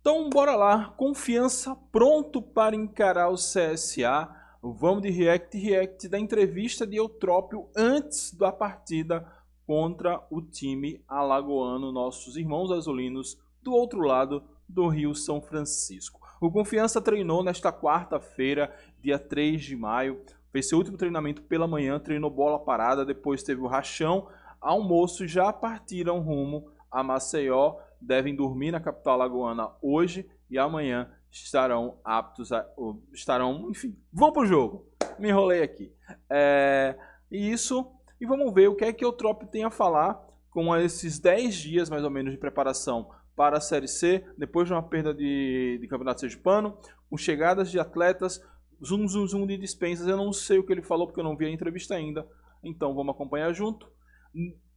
Então bora lá, confiança, pronto para encarar o CSA. Vamos de React React da entrevista de Eutrópio antes da partida contra o time alagoano, nossos irmãos azulinos do outro lado do Rio São Francisco. O Confiança treinou nesta quarta-feira, dia 3 de maio. Fez seu último treinamento pela manhã, treinou bola parada, depois teve o rachão, almoço e já partiram rumo a Maceió devem dormir na capital lagoana hoje e amanhã estarão aptos a. estarão, enfim, vão pro jogo. Me enrolei aqui. É, e isso. E vamos ver o que é que o Trop tem a falar com esses 10 dias mais ou menos de preparação para a Série C, depois de uma perda de, de campeonato sergipano, com chegadas de atletas, zoom, zoom, zoom de dispensas. Eu não sei o que ele falou porque eu não vi a entrevista ainda, então vamos acompanhar junto.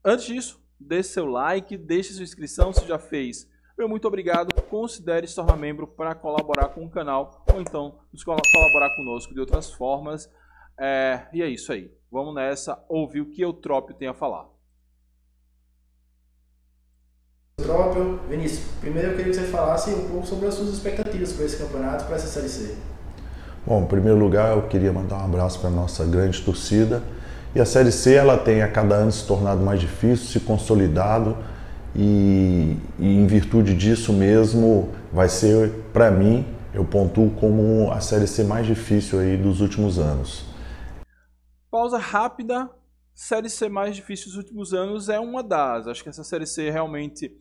Antes disso, dê seu like, deixe sua inscrição se já fez. Meu muito obrigado, considere se tornar membro para colaborar com o canal ou então colaborar conosco de outras formas. É, e é isso aí. Vamos nessa ouvir o que Eutrópio tem a falar. Eutrópio, Vinícius, primeiro eu queria que você falasse um pouco sobre as suas expectativas para esse campeonato, para essa Série C. Bom, em primeiro lugar, eu queria mandar um abraço para a nossa grande torcida e a Série C ela tem a cada ano se tornado mais difícil, se consolidado e, e em virtude disso mesmo vai ser para mim eu pontuo como a Série C mais difícil aí dos últimos anos. Pausa rápida. Série C mais difícil dos últimos anos é uma das. Acho que essa Série C realmente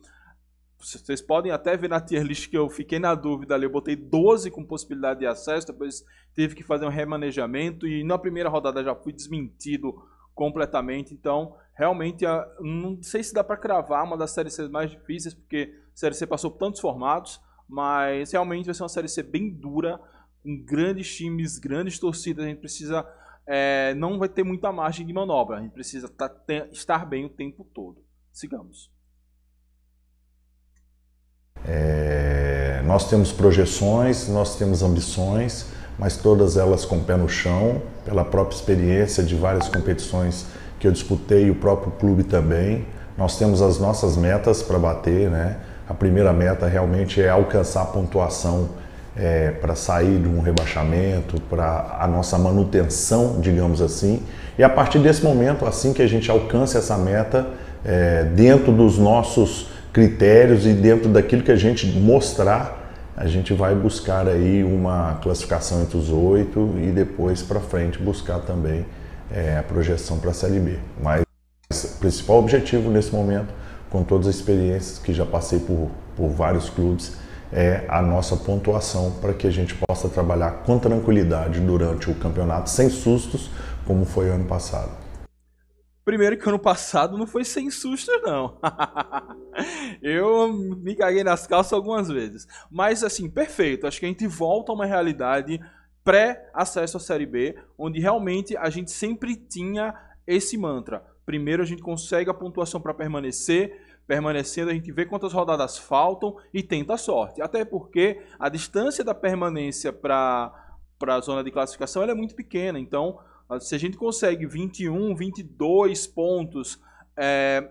vocês podem até ver na tier list que eu fiquei na dúvida ali. Eu botei 12 com possibilidade de acesso, depois teve que fazer um remanejamento e na primeira rodada já fui desmentido completamente. Então, realmente, não sei se dá para cravar uma das séries C mais difíceis, porque a série C passou por tantos formatos, mas realmente vai ser uma série C bem dura, com grandes times, grandes torcidas. A gente precisa. É, não vai ter muita margem de manobra, a gente precisa tá, estar bem o tempo todo. Sigamos. É, nós temos projeções, nós temos ambições, mas todas elas com o pé no chão, pela própria experiência de várias competições que eu disputei, o próprio clube também. Nós temos as nossas metas para bater, né? A primeira meta realmente é alcançar a pontuação é, para sair de um rebaixamento, para a nossa manutenção, digamos assim. E a partir desse momento, assim que a gente alcança essa meta, é, dentro dos nossos critérios e dentro daquilo que a gente mostrar, a gente vai buscar aí uma classificação entre os oito e depois para frente buscar também é, a projeção para a Série B. Mas o principal objetivo nesse momento, com todas as experiências que já passei por, por vários clubes, é a nossa pontuação para que a gente possa trabalhar com tranquilidade durante o campeonato, sem sustos, como foi ano passado. Primeiro que ano passado não foi sem susto não. eu me caguei nas calças algumas vezes. Mas, assim, perfeito. Acho que a gente volta a uma realidade pré-acesso à Série B, onde realmente a gente sempre tinha esse mantra. Primeiro a gente consegue a pontuação para permanecer, permanecendo a gente vê quantas rodadas faltam e tenta a sorte. Até porque a distância da permanência para para a zona de classificação é muito pequena, então se a gente consegue 21, 22 pontos, é,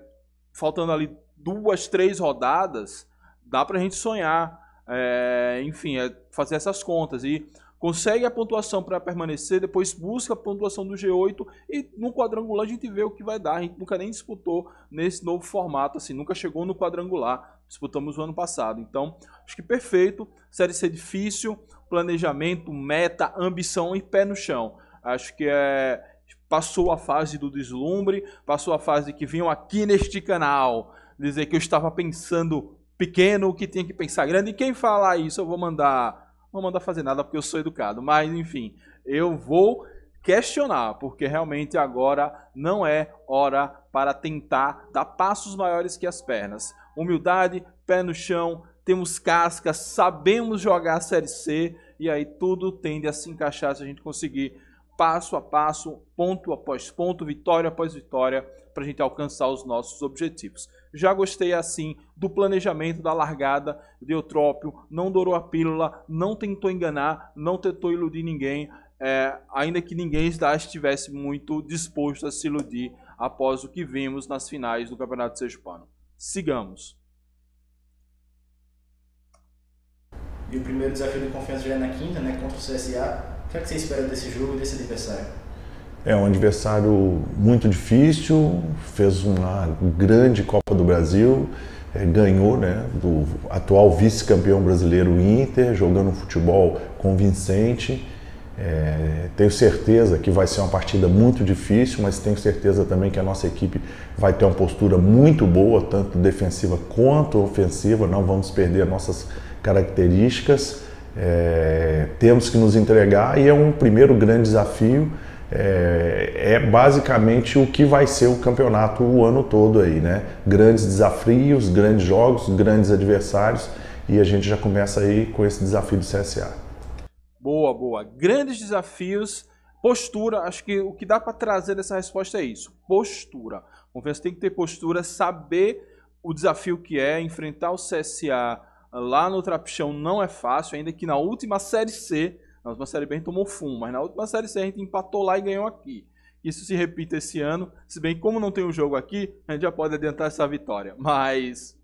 faltando ali duas, três rodadas, dá para a gente sonhar, é, enfim, é fazer essas contas. E consegue a pontuação para permanecer, depois busca a pontuação do G8 e no quadrangular a gente vê o que vai dar. A gente nunca nem disputou nesse novo formato, assim, nunca chegou no quadrangular. Disputamos o ano passado. Então, acho que perfeito. Série C difícil, planejamento, meta, ambição e pé no chão. Acho que é, passou a fase do deslumbre, passou a fase que vinham aqui neste canal dizer que eu estava pensando pequeno, que tinha que pensar grande. E quem falar isso, eu vou mandar, não vou mandar fazer nada porque eu sou educado. Mas enfim, eu vou questionar, porque realmente agora não é hora para tentar dar passos maiores que as pernas. Humildade, pé no chão, temos casca, sabemos jogar a Série C e aí tudo tende a se encaixar se a gente conseguir passo a passo, ponto após ponto, vitória após vitória, para a gente alcançar os nossos objetivos. Já gostei assim do planejamento da largada de Eutrópio, não dourou a pílula, não tentou enganar, não tentou iludir ninguém, é, ainda que ninguém estivesse muito disposto a se iludir após o que vimos nas finais do Campeonato Sergipano. Sigamos. E o primeiro desafio de confiança já é na quinta, né, contra o CSA. O é que, você espera desse jogo e desse adversário? É um adversário muito difícil, fez uma grande Copa do Brasil, é, ganhou né, do atual vice-campeão brasileiro Inter, jogando um futebol convincente. É, tenho certeza que vai ser uma partida muito difícil, mas tenho certeza também que a nossa equipe vai ter uma postura muito boa, tanto defensiva quanto ofensiva. Não vamos perder nossas características. É, temos que nos entregar e é um primeiro grande desafio. É, é, basicamente o que vai ser o campeonato o ano todo aí, né? Grandes desafios, grandes jogos, grandes adversários e a gente já começa aí com esse desafio do CSA. Boa, boa. Grandes desafios, postura. Acho que o que dá para trazer dessa resposta é isso: postura. Conversa tem que ter postura, saber o desafio que é enfrentar o CSA lá no Trapichão não é fácil, ainda que na última Série C, na última Série B a gente tomou fumo, mas na última Série C a gente empatou lá e ganhou aqui. Isso se repita esse ano, se bem que como não tem o um jogo aqui, a gente já pode adiantar essa vitória. Mas,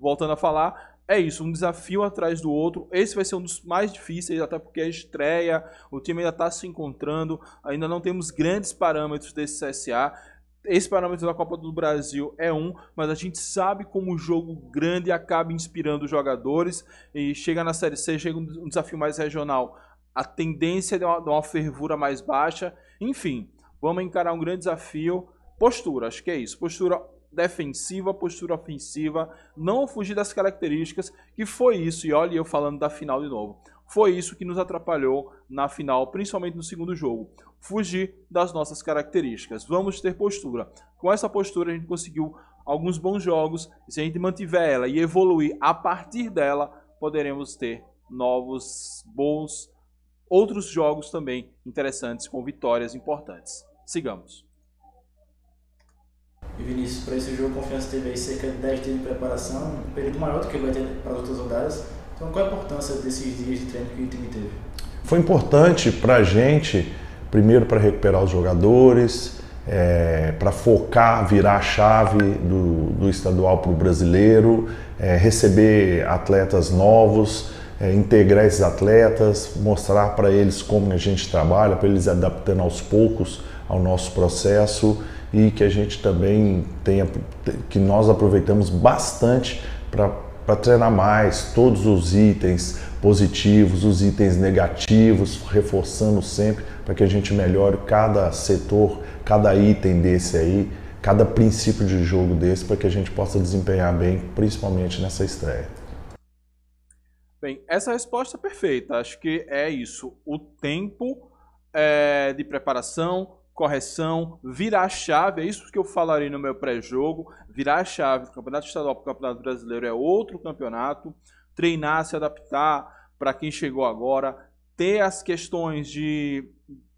voltando a falar, é isso, um desafio atrás do outro. Esse vai ser um dos mais difíceis, até porque a estreia, o time ainda está se encontrando, ainda não temos grandes parâmetros desse CSA. Esse parâmetro da Copa do Brasil é um, mas a gente sabe como o jogo grande acaba inspirando os jogadores e chega na Série C, chega um desafio mais regional. A tendência de uma, de uma fervura mais baixa. Enfim, vamos encarar um grande desafio. Postura, acho que é isso. Postura defensiva, postura ofensiva, não fugir das características, que foi isso. E olha eu falando da final de novo. Foi isso que nos atrapalhou na final, principalmente no segundo jogo. Fugir das nossas características. Vamos ter postura. Com essa postura a gente conseguiu alguns bons jogos. E se a gente mantiver ela e evoluir a partir dela, poderemos ter novos bons outros jogos também interessantes com vitórias importantes. Sigamos. E Vinícius, para esse jogo, a Confiança teve aí cerca de 10 dias de preparação, um período maior do que vai ter para as outras rodadas. Então, qual a importância desses dias de treino que o time teve? Foi importante para a gente, primeiro para recuperar os jogadores, é, para focar, virar a chave do, do estadual para o brasileiro, é, receber atletas novos, é, integrar esses atletas, mostrar para eles como a gente trabalha, para eles adaptando aos poucos ao nosso processo e que a gente também tenha, que nós aproveitamos bastante para para treinar mais todos os itens positivos, os itens negativos, reforçando sempre para que a gente melhore cada setor, cada item desse aí, cada princípio de jogo desse, para que a gente possa desempenhar bem, principalmente nessa estreia. Bem, essa resposta é perfeita. Acho que é isso. O tempo é, de preparação, correção, virar a chave, é isso que eu falarei no meu pré-jogo, virar a chave do Campeonato Estadual para o Campeonato Brasileiro é outro campeonato, treinar, se adaptar para quem chegou agora, ter as questões de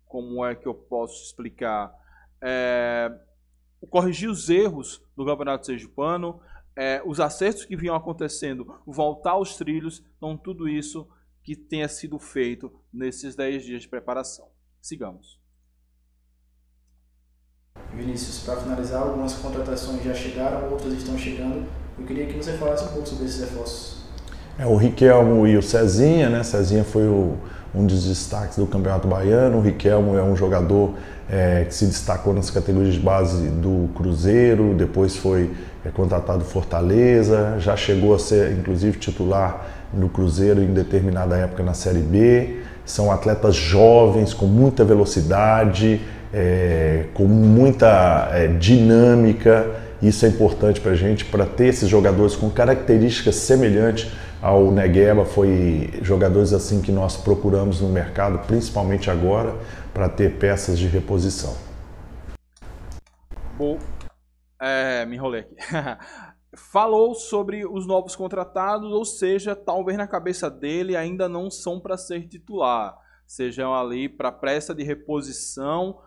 como é que eu posso explicar, é, corrigir os erros do Campeonato Sergipano, é, os acertos que vinham acontecendo, voltar aos trilhos, então tudo isso que tenha sido feito nesses 10 dias de preparação. Sigamos. Vinícius, para finalizar, algumas contratações já chegaram, outras estão chegando. Eu queria que você falasse um pouco sobre esses reforços. É, o Riquelmo e o Cezinha, né? Cezinha foi o, um dos destaques do Campeonato Baiano. O Riquelmo é um jogador é, que se destacou nas categorias de base do Cruzeiro, depois foi é, contratado Fortaleza, já chegou a ser inclusive titular no Cruzeiro em determinada época na Série B. São atletas jovens, com muita velocidade, é, com muita é, dinâmica. Isso é importante para a gente, para ter esses jogadores com características semelhantes ao Negueba. Foi jogadores assim que nós procuramos no mercado, principalmente agora, para ter peças de reposição. Bom, é, me enrolei aqui. Falou sobre os novos contratados, ou seja, talvez na cabeça dele ainda não são para ser titular sejam ali para pressa de reposição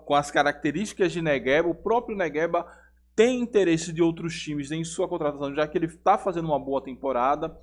com as características de Negueba, o próprio Negueba tem interesse de outros times em sua contratação, já que ele está fazendo uma boa temporada.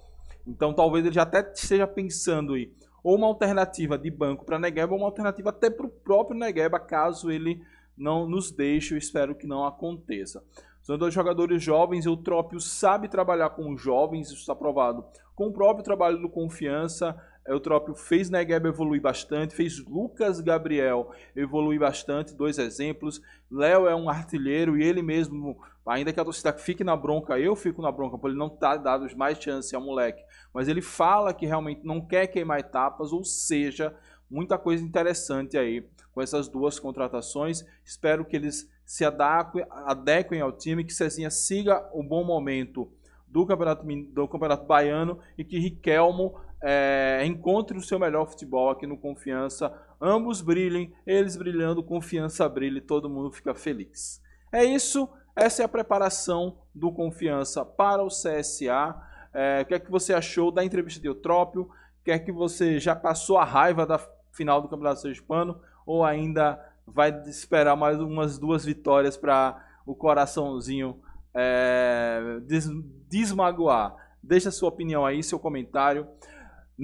Então talvez ele já até esteja pensando em ou uma alternativa de banco para Negueba, ou uma alternativa até para o próprio Negueba, caso ele não nos deixe. Eu espero que não aconteça. São dois jogadores jovens o Trópio sabe trabalhar com os jovens, isso está provado com o próprio trabalho do Confiança Eutrópio fez Negueba evoluir bastante, fez Lucas Gabriel evoluir bastante, dois exemplos. Léo é um artilheiro e ele mesmo, ainda que a torcida fique na bronca, eu fico na bronca, porque ele não tá dando mais chance ao moleque. Mas ele fala que realmente não quer queimar etapas, ou seja, muita coisa interessante aí com essas duas contratações. Espero que eles se adequem, adequem ao time, que Cezinha siga o bom momento do Campeonato, do Campeonato Baiano e que Riquelmo é, encontre o seu melhor futebol aqui no Confiança. Ambos brilhem, eles brilhando, Confiança brilha e todo mundo fica feliz. É isso, essa é a preparação do Confiança para o CSA. É, o que é que você achou da entrevista de Eutrópio? O que é que você já passou a raiva da final do Campeonato Hispano? Ou ainda vai esperar mais umas duas vitórias para o coraçãozinho é, des desmagoar? Deixa sua opinião aí, seu comentário.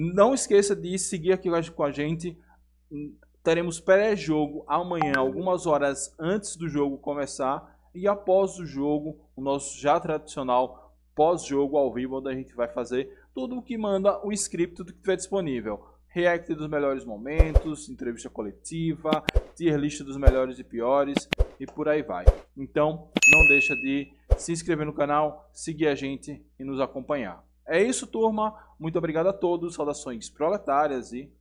Não esqueça de seguir aqui com a gente. Teremos pré-jogo amanhã, algumas horas antes do jogo começar. E após o jogo, o nosso já tradicional pós-jogo ao vivo, onde a gente vai fazer tudo o que manda o script, do que tiver disponível. React dos melhores momentos, entrevista coletiva, tier list dos melhores e piores e por aí vai. Então, não deixa de se inscrever no canal, seguir a gente e nos acompanhar. É isso, turma. Muito obrigado a todos. Saudações proletárias e